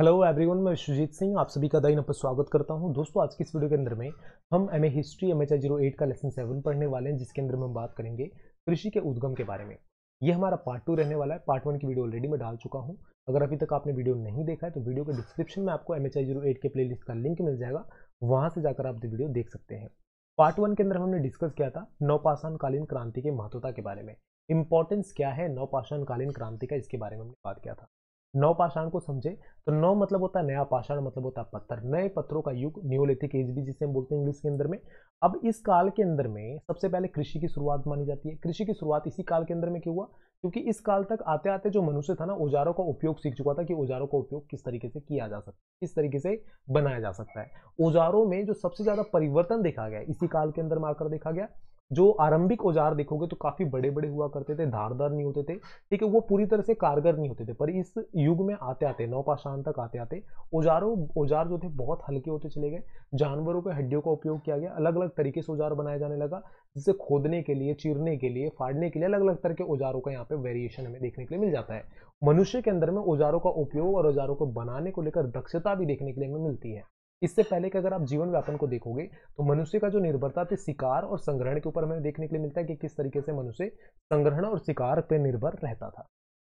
Hello everyone मैं विश्वजीत सिंह आप सभी का दाइन पर स्वागत करता हूं दोस्तों आज की इस वीडियो के अंदर में हम M A history M H zero eight का लेसन सेवन पढ़ने वाले हैं जिसके अंदर में हम बात करेंगे कृषि के उद्गम के बारे में ये हमारा पार्ट टू रहने वाला है पार्ट वन की वीडियो ऑलरेडी मैं डाल चुका हूँ अगर अभी तक आपने वीडियो नहीं देखा है तो वीडियो के डिस्क्रिप्शन में आपको एम एच जीरो एट के प्ले का लिंक मिल जाएगा वहाँ से जाकर आप वीडियो देख सकते हैं पार्ट वन के अंदर हमने डिस्कस किया था नौपाषाणकालीन क्रांति के महत्वता के बारे में इंपॉर्टेंस क्या है नौपाषाणकालीन क्रांति का इसके बारे में हमने बात किया था नौ पाषाण को समझे तो नौ मतलब होता है नया पाषाण मतलब होता है पत्थर नए पत्थरों का युग न्योलिथिक एज भी जिसे हम बोलते हैं इंग्लिश के अंदर में अब इस काल के अंदर में सबसे पहले कृषि की शुरुआत मानी जाती है कृषि की शुरुआत इसी काल के अंदर में क्यों हुआ क्योंकि इस काल तक आते आते जो मनुष्य था ना औजारों का उपयोग सीख चुका था कि औजारों का उपयोग किस तरीके से किया जा सकता है किस तरीके से बनाया जा सकता है औजारों में जो सबसे ज़्यादा परिवर्तन देखा गया इसी काल के अंदर मारकर देखा गया जो आरंभिक औजार देखोगे तो काफ़ी बड़े बड़े हुआ करते थे धारदार नहीं होते थे ठीक है वो पूरी तरह से कारगर नहीं होते थे पर इस युग में आते आते नौपाषाण तक आते आते औजारों औजार जो थे बहुत हल्के होते चले गए जानवरों के हड्डियों का उपयोग किया गया अलग अलग तरीके से औजार बनाया जाने लगा जिसे खोदने के लिए चीरने के लिए फाड़ने के लिए अलग अलग तरह के औजारों का यहाँ पे वेरिएशन हमें देखने के लिए मिल जाता है मनुष्य के अंदर में औजारों का उपयोग और औजारों को बनाने को लेकर दक्षता भी देखने के लिए हमें मिलती है इससे पहले कि अगर आप जीवन व्यापन को देखोगे तो मनुष्य का जो निर्भरता थे शिकार और संग्रहण के ऊपर हमें देखने के लिए मिलता है कि किस तरीके से मनुष्य संग्रहण और शिकार पर निर्भर रहता था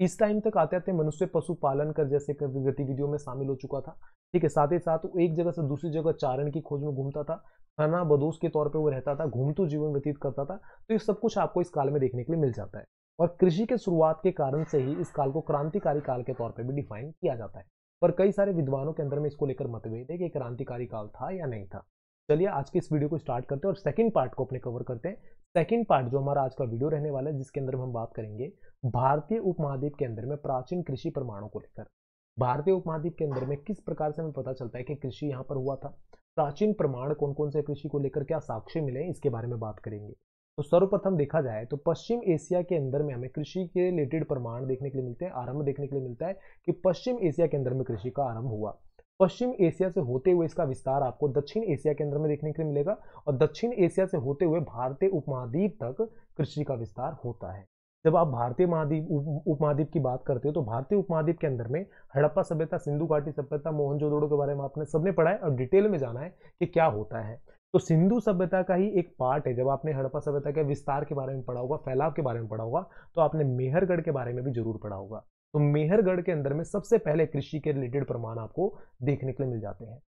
इस टाइम तक आते आते मनुष्य पशुपालन कर जैसे गतिविधियों में शामिल हो चुका था ठीक है साथ ही साथ एक जगह से दूसरी जगह चारण की खोज में घूमता था खाना बदोश के तौर पे वो रहता था घूमतू तो जीवन व्यतीत करता था तो ये सब कुछ आपको इस काल में देखने के लिए मिल जाता है और कृषि के शुरुआत के कारण से ही इस काल को क्रांतिकारी काल के तौर पर भी डिफाइन किया जाता है पर कई सारे विद्वानों के अंदर में इसको लेकर मतभेद है कि क्रांतिकारी काल था या नहीं था चलिए आज के इस वीडियो को स्टार्ट करते हैं और सेकंड पार्ट को अपने कवर करते हैं सेकंड पार्ट जो हमारा आज का वीडियो रहने वाला है जिसके अंदर हम बात करेंगे भारतीय उपमहाद्वीप के अंदर में प्राचीन कृषि प्रमाणों को लेकर भारतीय उपमहाद्वीप के अंदर में किस प्रकार से हमें पता चलता है कि कृषि यहाँ पर हुआ था प्राचीन प्रमाण कौन कौन से कृषि को लेकर क्या साक्ष्य मिले इसके बारे में बात करेंगे तो सर्वप्रथम देखा जाए तो पश्चिम एशिया के अंदर में हमें कृषि के रिलेटेड प्रमाण देखने के लिए मिलते हैं आरंभ देखने के लिए मिलता है कि पश्चिम एशिया के अंदर में कृषि का आरंभ हुआ पश्चिम एशिया से होते हुए इसका विस्तार आपको दक्षिण एशिया के अंदर में देखने के लिए मिलेगा और दक्षिण एशिया से होते हुए भारतीय उपमहाद्वीप तक कृषि का विस्तार होता है जब आप भारतीय महाद्वीप उपमहाद्वीप की बात करते हो तो भारतीय उपमहाद्वीप के अंदर में हड़प्पा सभ्यता सिंधु घाटी सभ्यता मोहनजोदड़ो के बारे में आपने सबने पढ़ा है और डिटेल में जाना है कि क्या होता है तो सिंधु सभ्यता का ही एक पार्ट है जब आपने हड़प्पा सभ्यता के विस्तार के बारे में पढ़ा होगा फैलाव के बारे में पढ़ा होगा तो आपने मेहरगढ़ के बारे में भी जरूर पढ़ा होगा तो मेहरगढ़ के अंदर में सबसे पहले कृषि के रिलेटेड प्रमाण आपको देखने के लिए मिल जाते हैं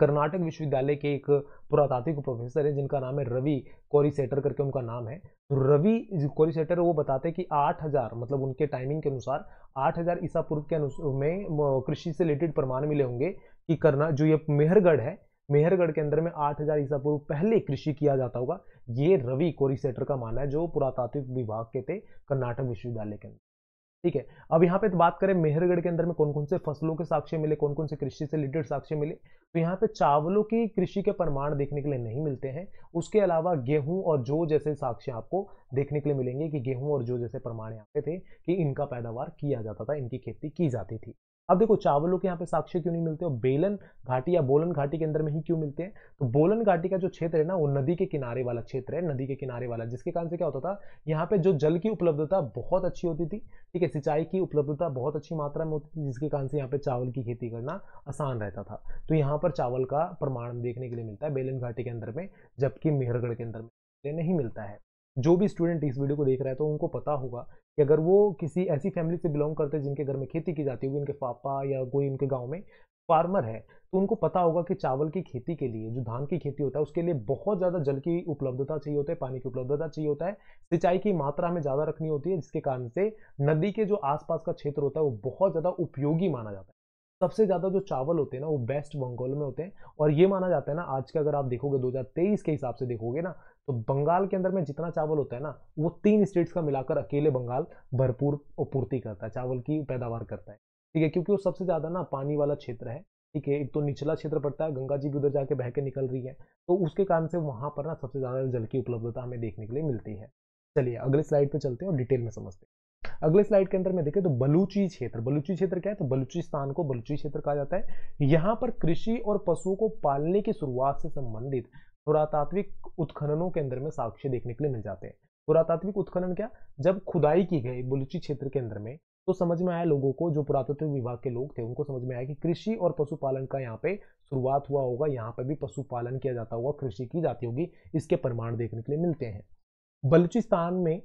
कर्नाटक विश्वविद्यालय के एक पुरातात्विक प्रोफेसर है जिनका नाम है रवि कोरिसेटर करके उनका नाम है तो रवि कोरिसेटर वो बताते हैं कि 8000 मतलब उनके टाइमिंग के अनुसार 8000 ईसा पूर्व के अनुसार में कृषि से रिलेटेड प्रमाण मिले होंगे कि करना जो ये मेहरगढ़ है मेहरगढ़ के अंदर में 8000 हजार ईसा पूर्व पहले कृषि किया जाता होगा ये रवि कोरिसेटर का मानना है जो पुरातात्विक विभाग के थे कर्नाटक विश्वविद्यालय के अंदर ठीक है अब यहाँ पे तो बात करें मेहरगढ़ के अंदर में कौन कौन से फसलों के साक्ष्य मिले कौन कौन से कृषि से रिलेटेड साक्ष्य मिले तो यहाँ पे चावलों की कृषि के प्रमाण देखने के लिए नहीं मिलते हैं उसके अलावा गेहूं और जो जैसे साक्ष्य आपको देखने के लिए मिलेंगे कि गेहूं और जो जैसे प्रमाण यहाँ पे थे कि इनका पैदावार किया जाता था इनकी खेती की जाती थी अब देखो चावलों के यहाँ पे साक्ष्य क्यों नहीं मिलते और बेलन घाटी या बोलन घाटी के अंदर में ही क्यों मिलते हैं तो बोलन घाटी का जो क्षेत्र है ना वो नदी के किनारे वाला क्षेत्र है नदी के किनारे वाला जिसके कारण से क्या होता था यहाँ पे जो जल की उपलब्धता बहुत अच्छी होती थी ठीक है सिंचाई की उपलब्धता बहुत अच्छी मात्रा में होती थी जिसके कारण से यहाँ पे चावल की खेती करना आसान रहता था तो यहाँ पर चावल का प्रमाण देखने के लिए मिलता है बेलन घाटी के अंदर में जबकि मेहरगढ़ के अंदर में नहीं मिलता है जो भी स्टूडेंट इस वीडियो को देख रहा है तो उनको पता होगा कि अगर वो किसी ऐसी फैमिली से बिलोंग करते हैं जिनके घर में खेती की जाती होगी उनके पापा या कोई उनके गाँव में फार्मर है तो उनको पता होगा कि चावल की खेती के लिए जो धान की खेती होता है उसके लिए बहुत ज़्यादा जल की उपलब्धता चाहिए होता है पानी की उपलब्धता चाहिए होता है सिंचाई की मात्रा हमें ज़्यादा रखनी होती है जिसके कारण से नदी के जो आसपास का क्षेत्र होता है वो बहुत ज़्यादा उपयोगी माना जाता है सबसे ज़्यादा जो चावल होते हैं ना वो बेस्ट बंगाल में होते हैं और ये माना जाता है ना आज के अगर आप देखोगे 2023 के हिसाब से देखोगे ना तो बंगाल के अंदर में जितना चावल होता है ना वो तीन स्टेट्स का मिलाकर अकेले बंगाल भरपूर पूर्ति करता है चावल की पैदावार करता है ठीक है क्योंकि वो सबसे ज़्यादा ना पानी वाला क्षेत्र है ठीक है एक तो निचला क्षेत्र पड़ता है गंगा जी भी उधर जाके बह के निकल रही है तो उसके कारण से वहां पर ना सबसे ज़्यादा जल की उपलब्धता हमें देखने के लिए मिलती है चलिए अगले स्लाइड पे चलते हैं और डिटेल में समझते हैं अगले स्लाइड के अंदर में देखें तो बलूची क्षेत्र बलूची क्षेत्र क्या है तो बलूचिस्तान को बलूची क्षेत्र कहा जाता है यहाँ पर कृषि और पशुओं को पालने की शुरुआत से संबंधित पुरातात्विक उत्खननों के अंदर में साक्ष्य देखने के लिए मिल जाते हैं पुरातात्विक उत्खनन क्या जब खुदाई की गई बलुची क्षेत्र के अंदर में तो समझ में आया लोगों को जो पुरातत्व विभाग के लोग थे उनको समझ में आया कि कृषि और पशुपालन का यहाँ पे शुरुआत हुआ होगा यहाँ पे भी पशुपालन किया जाता होगा कृषि की जाती होगी इसके प्रमाण देखने के लिए मिलते हैं बलूचिस्तान में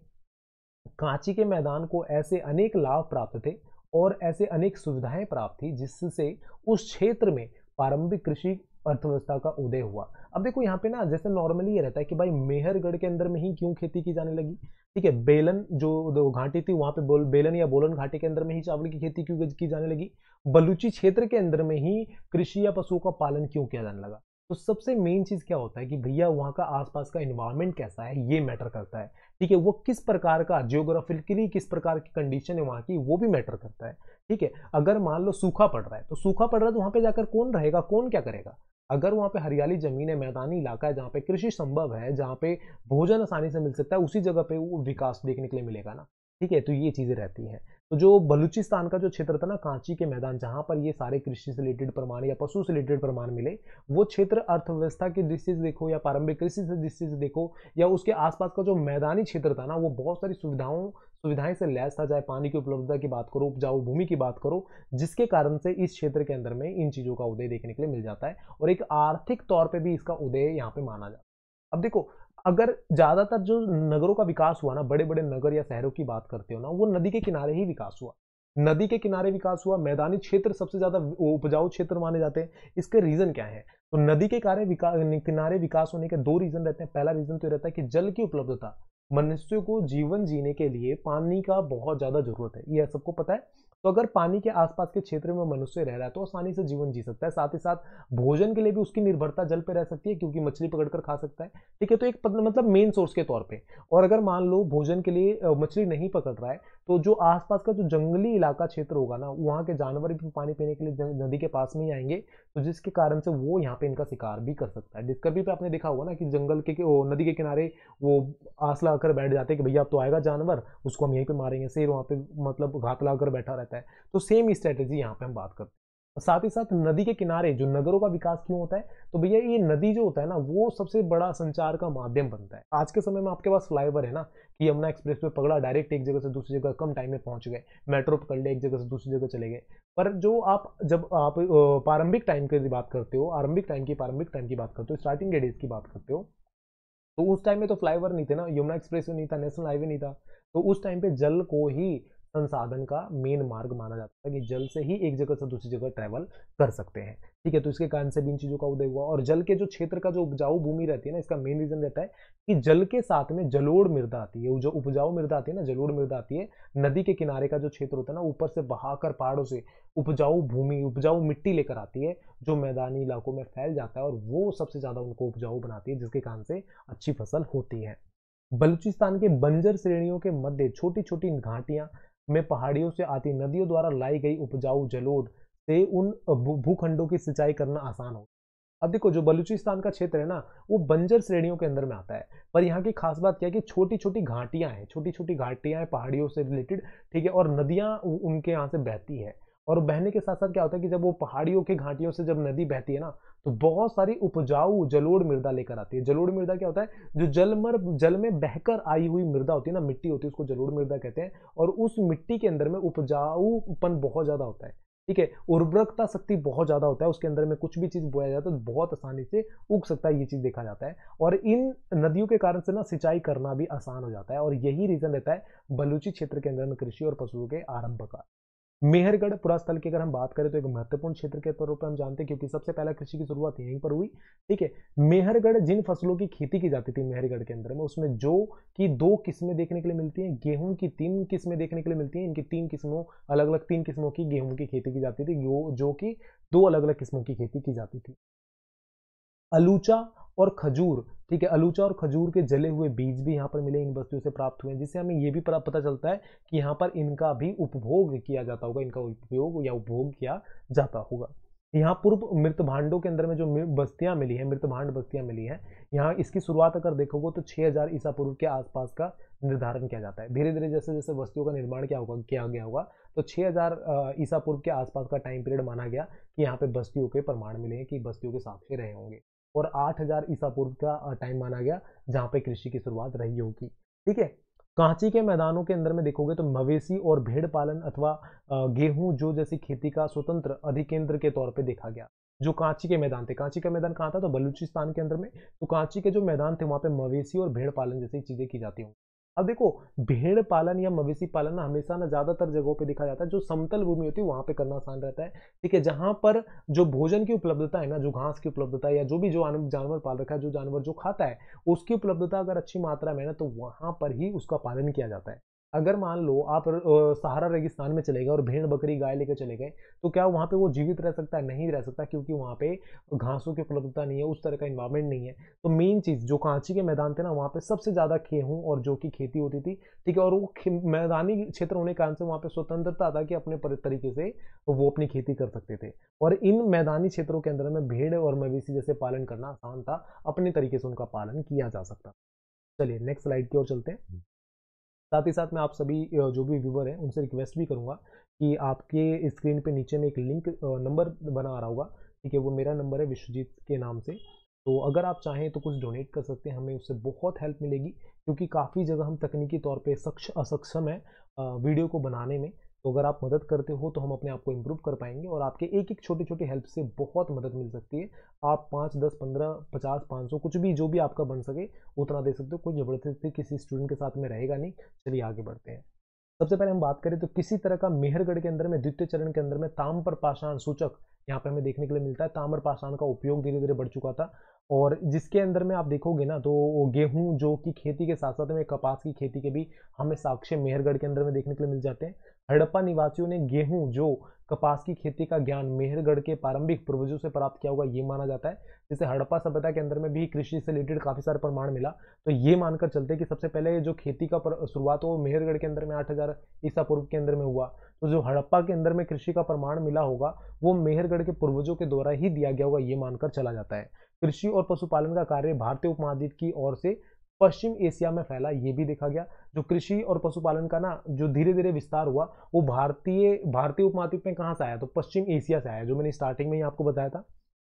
कांची के मैदान को ऐसे अनेक लाभ प्राप्त थे और ऐसे अनेक सुविधाएं प्राप्त थी जिससे उस क्षेत्र में प्रारंभिक कृषि अर्थव्यवस्था का उदय हुआ अब देखो यहाँ पे ना जैसे नॉर्मली ये रहता है कि भाई मेहरगढ़ के अंदर में ही क्यों खेती की जाने लगी ठीक है बेलन जो घाटी थी वहाँ पे बोल बेलन या बोलन घाटी के अंदर में ही चावल की खेती क्यों की जाने लगी बलूची क्षेत्र के अंदर में ही कृषि या पशुओं का पालन क्यों किया जाने लगा तो सबसे मेन चीज़ क्या होता है कि भैया वहाँ का आसपास का इन्वायरमेंट कैसा है ये मैटर करता है ठीक है वो किस प्रकार का जियोग्राफिकली किस प्रकार की कंडीशन है वहाँ की वो भी मैटर करता है ठीक है अगर मान लो सूखा पड़ रहा है तो सूखा पड़ रहा है तो वहाँ पे जाकर कौन रहेगा कौन क्या करेगा अगर वहाँ पे हरियाली जमीन है मैदानी इलाका है जहाँ पे कृषि संभव है जहाँ पे भोजन आसानी से मिल सकता है उसी जगह पे वो विकास देखने के लिए मिलेगा ना ठीक है तो ये चीज़ें रहती हैं तो जो बलूचिस्तान का जो क्षेत्र था ना कांची के मैदान जहाँ पर ये सारे कृषि से रिलेटेड प्रमाण या पशु से रिलेटेड प्रमाण मिले वो क्षेत्र अर्थव्यवस्था की दृष्टि से देखो या पारंपरिक कृषि से दृष्टि से देखो या उसके आसपास का जो मैदानी क्षेत्र था ना वो बहुत सारी सुविधाओं सुविधाएं से लैस था चाहे पानी की उपलब्धता की बात करो उपजाऊ भूमि की बात करो जिसके कारण से इस क्षेत्र के अंदर में इन चीज़ों का उदय देखने के लिए मिल जाता है और एक आर्थिक तौर पर भी इसका उदय यहाँ पे माना जाता है अब देखो अगर ज़्यादातर जो नगरों का विकास हुआ ना बड़े बड़े नगर या शहरों की बात करते हो ना वो नदी के किनारे ही विकास हुआ नदी के किनारे विकास हुआ मैदानी क्षेत्र सबसे ज़्यादा उपजाऊ क्षेत्र माने जाते हैं इसके रीज़न क्या है तो नदी के कारण विकास किनारे विकास होने के दो रीज़न रहते हैं पहला रीज़न तो रहता है कि जल की उपलब्धता मनुष्य को जीवन जीने के लिए पानी का बहुत ज़्यादा ज़रूरत है यह सबको पता है तो अगर पानी के आसपास के क्षेत्र में मनुष्य रह रहा है तो आसानी से जीवन जी सकता है साथ ही साथ भोजन के लिए भी उसकी निर्भरता जल पर रह सकती है क्योंकि मछली पकड़कर खा सकता है ठीक है तो एक मतलब मेन सोर्स के तौर पर और अगर मान लो भोजन के लिए मछली नहीं पकड़ रहा है तो जो आसपास का जो जंगली इलाका क्षेत्र होगा ना वहाँ के जानवर भी पानी पीने के लिए नदी के पास में ही आएंगे तो जिसके कारण से वो यहाँ पे इनका शिकार भी कर सकता है डिस्कवरी पे आपने देखा होगा ना कि जंगल के वो नदी के किनारे वो आस लगा बैठ जाते हैं कि भैया अब तो आएगा जानवर उसको हम यहीं पे मारेंगे शेर वहाँ पे मतलब घात लगा बैठा रहता है है तो सेम स्ट्रेटेजी यहाँ पे हम बात करते हैं साथ ही साथ नदी के किनारे जो नगरों का विकास क्यों होता है तो भैया ये नदी जो होता है ना वो सबसे बड़ा संचार का माध्यम बनता है आज के समय में आपके पास फ्लाईओवर है ना कि यमुना एक्सप्रेस पे पकड़ा डायरेक्ट एक जगह से दूसरी जगह कम टाइम में पहुंच गए मेट्रो पकड़ लिया एक जगह से दूसरी जगह चले गए पर जो आप जब आप प्रारंभिक टाइम की बात करते हो आरंभिक टाइम की प्रारंभिक टाइम की बात करते हो स्टार्टिंग के डेज की बात करते हो तो उस टाइम में तो फ्लाईओवर नहीं थे ना यमुना एक्सप्रेस नहीं था नेशनल हाईवे नहीं था तो उस टाइम पे जल को ही संसाधन का मेन मार्ग माना जाता है कि जल से ही एक जगह से दूसरी जगह ट्रैवल कर सकते हैं ठीक है तो इसके कारण से भी इन चीज़ों का उदय हुआ और जल के जो क्षेत्र का जो उपजाऊ भूमि रहती है ना इसका मेन रीजन रहता है कि जल के साथ में जलोड़ मृदा आती है जो उपजाऊ मृदा आती है ना जलोड़ मृदा आती है नदी के किनारे का जो क्षेत्र होता है ना ऊपर से बहाकर पहाड़ों से उपजाऊ भूमि उपजाऊ मिट्टी लेकर आती है जो मैदानी इलाकों में फैल जाता है और वो सबसे ज़्यादा उनको उपजाऊ बनाती है जिसके कारण से अच्छी फसल होती है बलूचिस्तान के बंजर श्रेणियों के मध्य छोटी छोटी घाटियाँ में पहाड़ियों से आती नदियों द्वारा लाई गई उपजाऊ जलोढ़ से उन भूखंडों की सिंचाई करना आसान हो अब देखो जो बलूचिस्तान का क्षेत्र है ना वो बंजर श्रेणियों के अंदर में आता है पर यहाँ की खास बात क्या है कि छोटी छोटी घाटियाँ हैं छोटी छोटी घाटियाँ हैं पहाड़ियों से रिलेटेड ठीक है और नदियाँ उनके यहाँ से बहती है और बहने के साथ साथ क्या होता है कि जब वो पहाड़ियों के घाटियों से जब नदी बहती है ना तो बहुत सारी उपजाऊ जलोड़ मृदा लेकर आती है जलोड़ मृदा क्या होता है जो जलमर जल में बहकर आई हुई मृदा होती है ना मिट्टी होती है उसको जलोड़ मृदा कहते हैं और उस मिट्टी के अंदर में उपजाऊपन बहुत ज़्यादा होता है ठीक है उर्वरकता शक्ति बहुत ज़्यादा होता है उसके अंदर में कुछ भी चीज़ बोया जाता है तो बहुत आसानी से उग सकता है ये चीज़ देखा जाता है और इन नदियों के कारण से ना सिंचाई करना भी आसान हो जाता है और यही रीज़न रहता है बलूची क्षेत्र के अंदर में कृषि और पशुओं के आरंभ का मेहरगढ़ पुरास्थल की अगर हम बात करें तो एक महत्वपूर्ण क्षेत्र के तौर पर हम जानते हैं क्योंकि सबसे पहला कृषि की शुरुआत यहीं पर हुई ठीक है मेहरगढ़ जिन फसलों की खेती की जाती थी मेहरगढ़ के अंदर में उसमें जो कि दो किस्में देखने के लिए मिलती हैं गेहूं की तीन किस्में देखने के लिए मिलती हैं इनकी तीन किस्मों अलग अलग तीन किस्मों की गेहूं की खेती की जाती थी जो कि दो अलग अलग किस्मों की खेती की जाती थी अलूचा और खजूर ठीक है अलूचा और खजूर के जले हुए बीज भी यहाँ पर मिले इन वस्तुओं से प्राप्त हुए जिससे हमें ये भी पता चलता है कि यहाँ पर इनका भी उपभोग किया जाता होगा इनका उपयोग या उपभोग किया जाता होगा यहाँ पूर्व मृत भांडों के अंदर में जो बस्तियां मिली हैं मृत भांड बस्तियां मिली हैं यहाँ इसकी शुरुआत अगर देखोगे तो 6000 ईसा पूर्व के आसपास का निर्धारण किया जाता है धीरे धीरे जैसे जैसे बस्तियों का निर्माण क्या होगा किया गया होगा तो 6000 ईसा पूर्व के आसपास का टाइम पीरियड माना गया कि यहाँ पे बस्तियों के प्रमाण मिले हैं कि बस्तियों के साक्ष्य रहे होंगे और 8000 ईसा पूर्व का टाइम माना गया जहां पे कृषि की शुरुआत रही होगी ठीक है कांची के मैदानों के अंदर में देखोगे तो मवेशी और भेड़ पालन अथवा गेहूं जो जैसी खेती का स्वतंत्र अधिकेंद्र के तौर पे देखा गया जो कांची के मैदान थे कांची का मैदान कहाँ था तो बलूचिस्तान के अंदर में तो कांची के जो मैदान थे वहां पे मवेशी और भेड़ पालन जैसी चीजें की जाती होंगी अब देखो भेड़ पालन या मवेशी पालन हमेशा ना ज़्यादातर जगहों पे देखा जाता है जो समतल भूमि होती है वहां पे करना आसान रहता है ठीक है जहां पर जो भोजन की उपलब्धता है ना जो घास की उपलब्धता या जो भी जो जानवर पाल रखा है जो जानवर जो खाता है उसकी उपलब्धता अगर अच्छी मात्रा में ना तो वहां पर ही उसका पालन किया जाता है अगर मान लो आप सहारा रेगिस्तान में चले गए और भेड़ बकरी गाय लेकर चले गए तो क्या वहाँ पे वो जीवित रह सकता है नहीं रह सकता क्योंकि वहाँ पे घासों की उपलब्धता नहीं है उस तरह का इन्वायरमेंट नहीं है तो मेन चीज़ जो कांची के मैदान थे ना वहाँ पे सबसे ज़्यादा गेहूँ और जो की खेती होती थी ठीक है और वो मैदानी क्षेत्र होने के कारण से वहाँ पर स्वतंत्रता था कि अपने तरीके से वो अपनी खेती कर सकते थे और इन मैदानी क्षेत्रों के अंदर में भेड़ और मवेशी जैसे पालन करना आसान था अपने तरीके से उनका पालन किया जा सकता चलिए नेक्स्ट स्लाइड की ओर चलते हैं हम्म। साथ ही साथ मैं आप सभी जो भी व्यूवर हैं उनसे रिक्वेस्ट भी करूँगा कि आपके स्क्रीन पे नीचे में एक लिंक नंबर बना आ रहा होगा ठीक है वो मेरा नंबर है विश्वजीत के नाम से तो अगर आप चाहें तो कुछ डोनेट कर सकते हैं हमें उससे बहुत हेल्प मिलेगी क्योंकि काफ़ी जगह हम तकनीकी तौर पे सक्ष असक्षम है वीडियो को बनाने में तो अगर आप मदद करते हो तो हम अपने आप को इम्प्रूव कर पाएंगे और आपके एक एक छोटी छोटी हेल्प से बहुत मदद मिल सकती है आप पाँच दस पंद्रह पचास पाँच सौ कुछ भी जो भी आपका बन सके उतना दे सकते हो कोई ज़बरदस्ती किसी स्टूडेंट के साथ में रहेगा नहीं चलिए आगे बढ़ते हैं सबसे पहले हम बात करें तो किसी तरह का मेहरगढ़ के अंदर में द्वितीय चरण के अंदर में ताम पर पाषाण सूचक यहाँ पे हमें देखने के लिए मिलता है ताम्र पाषाण का उपयोग धीरे धीरे बढ़ चुका था और जिसके अंदर में आप देखोगे ना तो गेहूं जो कि खेती के साथ साथ में कपास की खेती के भी हमें साक्ष्य मेहरगढ़ के अंदर में देखने के लिए मिल जाते हैं हड़प्पा निवासियों ने गेहूं जो कपास की खेती का ज्ञान मेहरगढ़ के प्रारंभिक पूर्वजों से प्राप्त किया होगा ये माना जाता है जैसे हड़प्पा सभ्यता के अंदर में भी कृषि से रिलेटेड काफी सारे प्रमाण मिला तो ये मानकर चलते हैं कि सबसे पहले जो खेती का शुरुआत हो मेहरगढ़ के अंदर में आठ हजार ईसा पूर्व के अंदर में हुआ तो जो हड़प्पा के अंदर में कृषि का प्रमाण मिला होगा वो मेहरगढ़ के पूर्वजों के द्वारा ही दिया गया होगा ये मानकर चला जाता है कृषि और पशुपालन का कार्य भारतीय उपमहाद्वीप की ओर से पश्चिम एशिया में फैला ये भी देखा गया जो कृषि और पशुपालन का ना जो धीरे धीरे विस्तार हुआ वो भारतीय भारतीय उपमहाद्वीप में कहाँ से आया तो पश्चिम एशिया से आया जो मैंने स्टार्टिंग में ही आपको बताया था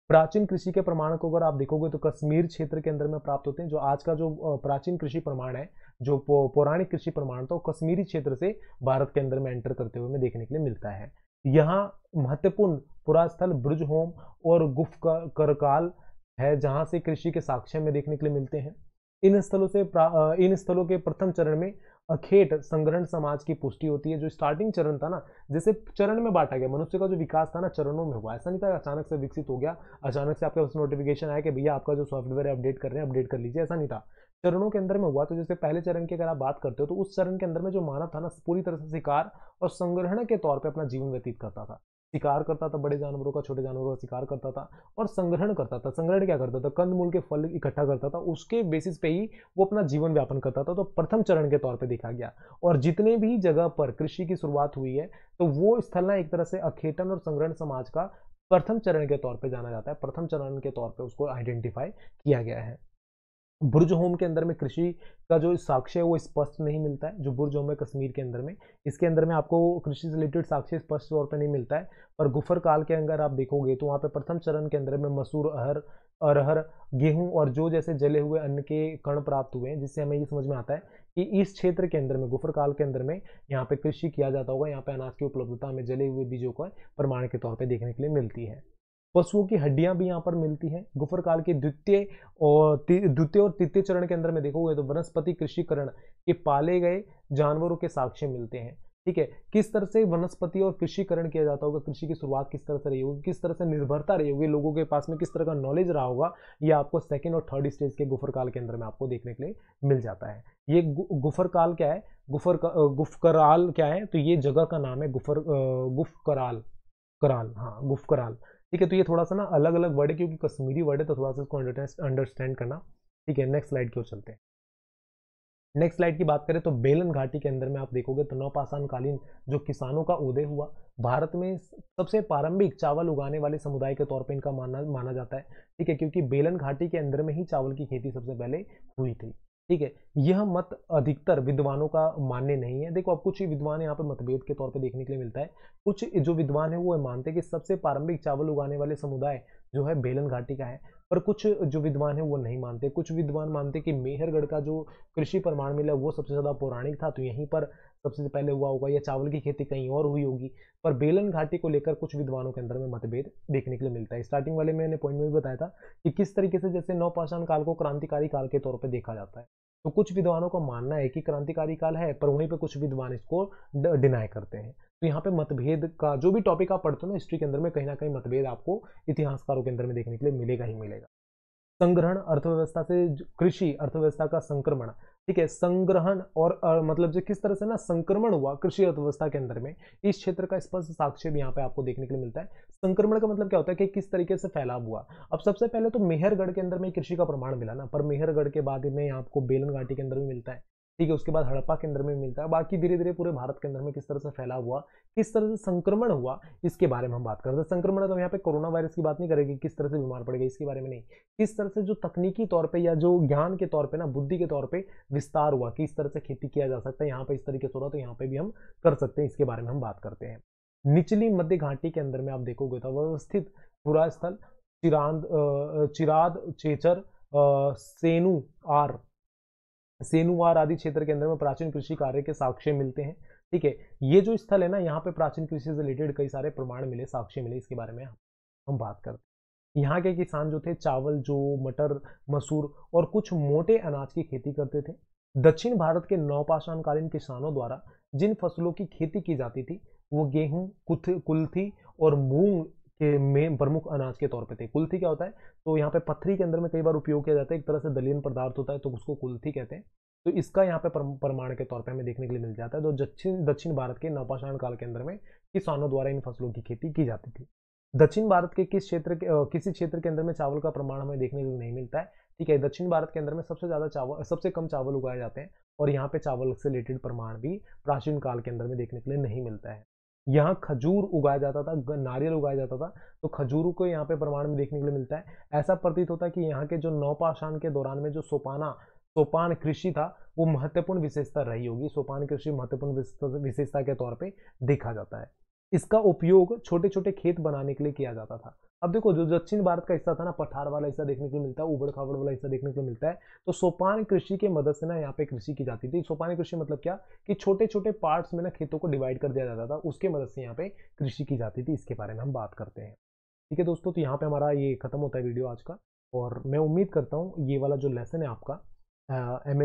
प्राचीन कृषि के प्रमाण को अगर आप देखोगे तो कश्मीर क्षेत्र के अंदर में प्राप्त होते हैं जो आज का जो प्राचीन कृषि प्रमाण है जो पौराणिक कृषि प्रमाण था वो तो कश्मीरी क्षेत्र से भारत के अंदर में एंटर करते हुए हमें देखने के लिए मिलता है यहाँ महत्वपूर्ण पुरास्थल होम और गुफ करकाल है जहाँ से कृषि के साक्ष्य में देखने के लिए मिलते हैं इन स्थलों से इन स्थलों के प्रथम चरण में अखेट संग्रहण समाज की पुष्टि होती है जो स्टार्टिंग चरण था ना जैसे चरण में बांटा गया मनुष्य का जो विकास था ना चरणों में हुआ ऐसा नहीं था अचानक से विकसित हो गया अचानक से आपके पास नोटिफिकेशन आया कि भैया आपका जो सॉफ्टवेयर है अपडेट कर रहे हैं अपडेट कर लीजिए ऐसा नहीं था चरणों के अंदर में हुआ तो जैसे पहले चरण की अगर आप बात करते हो तो उस चरण के अंदर में जो मानव था ना पूरी तरह से शिकार और संग्रहण के तौर पर अपना जीवन व्यतीत करता था शिकार करता था बड़े जानवरों का छोटे जानवरों का शिकार करता था और संग्रहण करता था संग्रहण क्या करता था कंद मूल के फल इकट्ठा करता था उसके बेसिस पे ही वो अपना जीवन व्यापन करता था तो प्रथम चरण के तौर पे देखा गया और जितने भी जगह पर कृषि की शुरुआत हुई है तो वो ना एक तरह से अखेटन और संग्रहण समाज का प्रथम चरण के तौर पर जाना जाता है प्रथम चरण के तौर पर उसको आइडेंटिफाई किया गया है बुर्ज होम के अंदर में कृषि का जो साक्ष्य है वो स्पष्ट नहीं मिलता है जो बुर्ज होम है कश्मीर के अंदर में इसके अंदर में आपको कृषि से रिलेटेड साक्ष्य स्पष्ट तौर पर नहीं मिलता है पर गुफर काल के अंदर आप देखोगे तो वहाँ पे प्रथम चरण के अंदर में मसूर अहर अरहर गेहूं और जो जैसे जले हुए अन्न के कण प्राप्त हुए हैं जिससे हमें ये समझ में आता है कि इस क्षेत्र के अंदर में गुफर काल के अंदर में यहाँ पे कृषि किया जाता होगा यहाँ पे अनाज की उपलब्धता में जले हुए बीजों का प्रमाण के तौर पर देखने के लिए मिलती है पशुओं की हड्डियां भी यहाँ पर मिलती हैं गुफर काल के द्वितीय और द्वितीय और तृतीय चरण के अंदर में देखोगे तो वनस्पति कृषिकरण के पाले गए जानवरों के साक्ष्य मिलते हैं ठीक है किस तरह से वनस्पति और कृषिकरण किया जाता होगा कृषि की शुरुआत किस तरह से रही होगी किस तरह से निर्भरता रही होगी लोगों के पास में किस तरह का नॉलेज रहा होगा ये आपको सेकेंड और थर्ड स्टेज के गुफर काल के अंदर में आपको देखने के लिए मिल जाता है ये गुफर काल क्या है गुफर गुफकराल क्या है तो ये जगह का नाम है गुफर गुफ कराल कराल हाँ गुफ कराल ठीक है तो ये थोड़ा सा ना अलग अलग वर्ड है क्योंकि कश्मीरी वर्ड है तो थोड़ा सा इसको अंडरस्टैंड करना ठीक है नेक्स्ट स्लाइड की ओर चलते हैं नेक्स्ट स्लाइड की बात करें तो बेलन घाटी के अंदर में आप देखोगे तो नौपाषाणकालीन जो किसानों का उदय हुआ भारत में सबसे प्रारंभिक चावल उगाने वाले समुदाय के तौर पर इनका माना माना जाता है ठीक है क्योंकि बेलन घाटी के अंदर में ही चावल की खेती सबसे पहले हुई थी ठीक है यह मत अधिकतर विद्वानों का मान्य नहीं है देखो अब कुछ ही विद्वान यहाँ पे मतभेद के तौर पे देखने के लिए मिलता है कुछ जो विद्वान है वो मानते हैं कि सबसे प्रारंभिक चावल उगाने वाले समुदाय जो है बेलन घाटी का है पर कुछ जो विद्वान है वो नहीं मानते कुछ विद्वान मानते कि मेहरगढ़ का जो कृषि प्रमाण मिला वो सबसे ज़्यादा पौराणिक था तो यहीं पर सबसे पहले हुआ होगा या चावल की खेती कहीं और हुई होगी पर बेलन घाटी को लेकर कुछ विद्वानों के अंदर में मतभेद देखने के लिए मिलता है स्टार्टिंग वाले मैंने पॉइंट में भी बताया था कि किस तरीके से जैसे नौपाषाण काल को क्रांतिकारी काल के तौर पर देखा जाता है तो कुछ विद्वानों का मानना है कि क्रांतिकारी काल है पर वहीं पर कुछ विद्वान इसको डिनाई करते हैं तो यहाँ पे मतभेद का जो भी टॉपिक आप पढ़ते हो ना हिस्ट्री के अंदर में कहीं ना कहीं मतभेद आपको इतिहासकारों के अंदर में देखने के लिए मिलेगा ही मिलेगा संग्रहण अर्थव्यवस्था से कृषि अर्थव्यवस्था का संक्रमण ठीक है संग्रहण और आ, मतलब जो किस तरह से ना संक्रमण हुआ कृषि अर्थव्यवस्था के अंदर में इस क्षेत्र का स्पष्ट साक्ष्य भी यहाँ पे आपको देखने के लिए मिलता है संक्रमण का मतलब क्या होता है कि किस तरीके से फैलाव हुआ अब सबसे पहले तो मेहरगढ़ के अंदर में कृषि का प्रमाण मिला ना पर मेहरगढ़ के बाद में आपको बेलन घाटी के अंदर भी मिलता है ठीक है उसके बाद हड़प्पा के अंदर में मिलता है बाकी धीरे धीरे पूरे भारत के अंदर में किस तरह से फैला हुआ किस तरह से संक्रमण हुआ इसके बारे में हम बात करते हैं तो संक्रमण तो यहाँ पे कोरोना वायरस की बात नहीं करेंगे किस तरह से बीमार पड़ गए इसके बारे में नहीं किस तरह से जो तकनीकी तौर पर या जो ज्ञान के तौर पर ना बुद्धि के तौर पर विस्तार हुआ किस तरह से खेती किया जा सकता है यहाँ पर इस तरीके से हो तो यहाँ पर भी हम कर सकते हैं इसके बारे में हम बात करते हैं निचली मध्य घाटी के अंदर में आप देखोगे तो व्यवस्थित पूरा स्थल चिरांद चिराद चेचर सेनू आर सेनुवार आदि क्षेत्र के अंदर में प्राचीन कृषि कार्य के साक्ष्य मिलते हैं ठीक है ये जो स्थल है ना यहाँ पे प्राचीन कृषि से रिलेटेड कई सारे प्रमाण मिले साक्ष्य मिले इसके बारे में हम बात करते हैं यहाँ के किसान जो थे चावल जो मटर मसूर और कुछ मोटे अनाज की खेती करते थे दक्षिण भारत के नौपाषाणकालीन किसानों द्वारा जिन फसलों की खेती की जाती थी वो गेहूं कुथ कुल्थी और मूंग के में प्रमुख अनाज के तौर पे थे कुल्थी क्या होता है तो यहाँ पे पथरी के अंदर में कई बार उपयोग किया जाता है एक तरह से दलियन पदार्थ होता है तो उसको कुल्थी कहते हैं तो इसका यहाँ पे प्रमाण के तौर पे हमें देखने के लिए मिल जाता है तो दक्षिण दक्षिण भारत के नौपाषाण काल के अंदर में किसानों द्वारा इन फसलों की खेती की जाती थी दक्षिण भारत के किस क्षेत्र के किसी क्षेत्र के अंदर में चावल का प्रमाण हमें देखने के लिए नहीं मिलता है ठीक है दक्षिण भारत के अंदर में सबसे ज़्यादा चावल सबसे कम चावल उगाए जाते हैं और यहाँ पे चावल से रिलेटेड प्रमाण भी प्राचीन काल के अंदर में देखने के लिए नहीं मिलता है यहाँ खजूर उगाया जाता था नारियल उगाया जाता था तो खजूरों को यहाँ पे प्रमाण में देखने के लिए मिलता है ऐसा प्रतीत होता है कि यहाँ के जो नौपाषाण के दौरान में जो सोपाना सोपान कृषि था वो महत्वपूर्ण विशेषता रही होगी सोपान कृषि महत्वपूर्ण विशेषता के तौर पे देखा जाता है इसका उपयोग छोटे छोटे खेत बनाने के लिए किया जाता था अब देखो जो दक्षिण भारत का हिस्सा था ना पठार वाला हिस्सा देखने को मिलता है उबड़ खाबड़ वाला हिस्सा देखने को मिलता है तो सोपान कृषि के मदद से ना यहाँ पे कृषि की जाती थी सोपान कृषि मतलब क्या कि छोटे छोटे पार्ट्स में ना खेतों को डिवाइड कर दिया जाता था उसके मदद से यहाँ पे कृषि की जाती थी इसके बारे में हम बात करते हैं ठीक है दोस्तों तो यहाँ पे हमारा ये खत्म होता है वीडियो आज का और मैं उम्मीद करता हूँ ये वाला जो लेसन है आपका M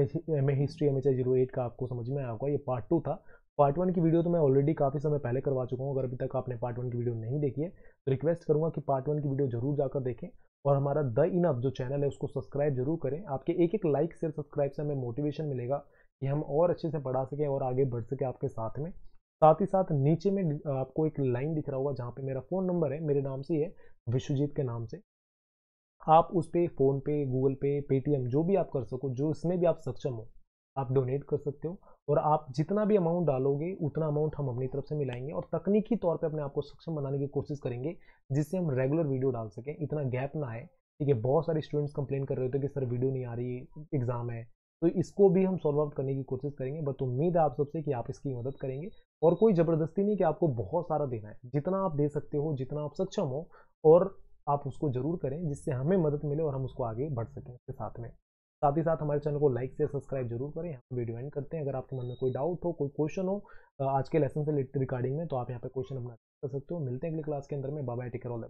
A history M H का आपको समझ में आया होगा ये पार्ट टू था पार्ट वन की वीडियो तो मैं ऑलरेडी काफ़ी समय पहले करवा चुका हूँ अगर अभी तक आपने पार्ट वन की वीडियो नहीं देखी है तो रिक्वेस्ट करूँगा कि पार्ट वन की वीडियो जरूर जाकर देखें और हमारा द इनअप जो चैनल है उसको सब्सक्राइब जरूर करें आपके एक एक लाइक से सब्सक्राइब से हमें मोटिवेशन मिलेगा कि हम और अच्छे से पढ़ा सकें और आगे बढ़ सकें आपके साथ में साथ ही साथ नीचे में आपको एक लाइन दिख रहा होगा जहाँ पे मेरा फ़ोन नंबर है मेरे नाम से ही है विश्वजीत के नाम से आप उस पर फ़ोन पे गूगल पे पेटीएम जो भी आप कर सको जो इसमें भी आप सक्षम हो आप डोनेट कर सकते हो और आप जितना भी अमाउंट डालोगे उतना अमाउंट हम अपनी तरफ से मिलाएंगे और तकनीकी तौर पे अपने आप को सक्षम बनाने की कोशिश करेंगे जिससे हम रेगुलर वीडियो डाल सकें इतना गैप ना आए ठीक है बहुत सारे स्टूडेंट्स कंप्लेन कर रहे होते हैं कि सर वीडियो नहीं आ रही एग्ज़ाम है तो इसको भी हम सॉल्व आउट करने की कोशिश करेंगे बट उम्मीद है आप सबसे कि आप इसकी मदद करेंगे और कोई ज़बरदस्ती नहीं कि आपको बहुत सारा देना है जितना आप दे सकते हो जितना आप सक्षम हो और आप उसको ज़रूर करें जिससे हमें मदद मिले और हम उसको आगे बढ़ सकें इसके साथ में साथ ही साथ हमारे चैनल को लाइक से सब्सक्राइब जरूर करें यहाँ वीडियो एंड करते हैं अगर आपके मन में कोई डाउट हो कोई क्वेश्चन हो आज के लेसन से रिगार्डिंग में तो आप यहाँ पे क्वेश्चन अपना कर सकते हो मिलते हैं अगले क्लास के अंदर में बाबा टिकर ऑल